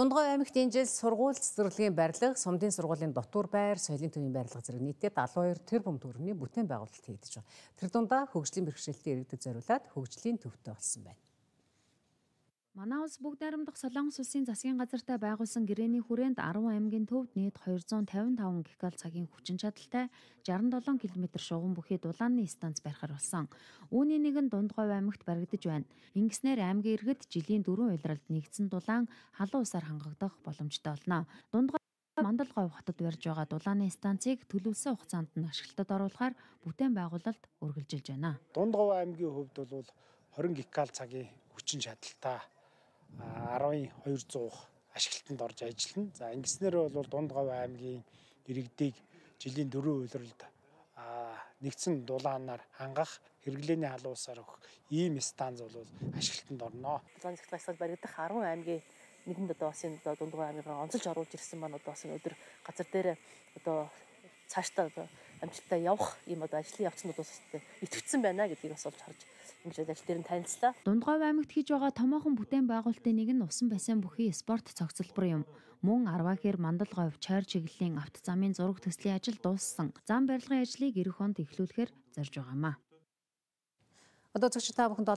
Дундгой аймагт энэ жил сургууль цэцэрлэгийн барилга, сумдын сургуулийн дотуур байр, соёлын төвийн барилга зэрэг нийтдээ 72 тэрбум төгрөгийн бүтээн байгуулалт хийдэж байна. Тэр дундаа хөгжлийн бэрхшээлтэй иргэдэд зориулаад хөгжлийн төвтэй болсон байна. Манай улс бүгд найрамдах Солонгос улсын засгийн газартай байгуулсан гэрээний хүрээнд 10 аймгийн төвд нийт 255 гигал цагийн хүчин чадалтай 67 км шугам бүхий дулааны станц барихаар болсон. Үүний нэг нь Дундгов аймагт баригдаж байна. Ингэснээр аймгийн иргэд жилийн дөрвөн улиралд нэгдсэн дулаан халуун усаар хангагдах боломжтой болно. Дундгов Мандалгов хотод барьж байгаа дулааны станцыг төлөвлөсөн хугацаанд нь ашиглалтад оруулахаар бүтээн байгуулалт үргэлжилж байна. Дундгов аймгийн хувьд бол 20 гигал цагийн хүчин чадалтай 1200 ашиглалтанд орж ажиллана. За ингэснээр бол дунд говь аймгийн иргэдийг жилийн дөрвөн үйлрэлд нэгдсэн дулаанаар хангах хэрэглээний халуусаар өгөх ийм станц бол ашиглалтанд орно. Зон засгийн засаг баригдах 10 аймгийн нэгэнд одоо бас энэ дундгой аймгийг онцолж оруулж ирсэн маань одоо бас өнөөдөр газар дээр одоо цаашдаа одоо амжилтаа явах юм одоо ажлын явцнууд бас итгэцсэн байна гэдгийг бас олж харж хэмжээд ажил дээр нь танилцлаа. Дундгов аймагт хийж байгаа томоохон бүтээн байгуулалтын нэг нь усан бассейн бүхий спорт цогцлбор юм. Мөн 10-аар Мандалговь чойр чиглэлийн авто замын зураг төслийн ажил дууссан. Зам барилгын ажлыг ирэх хонд эхлүүлэхээр зорж байгаамаа. Одоо зөвч та бүхэнд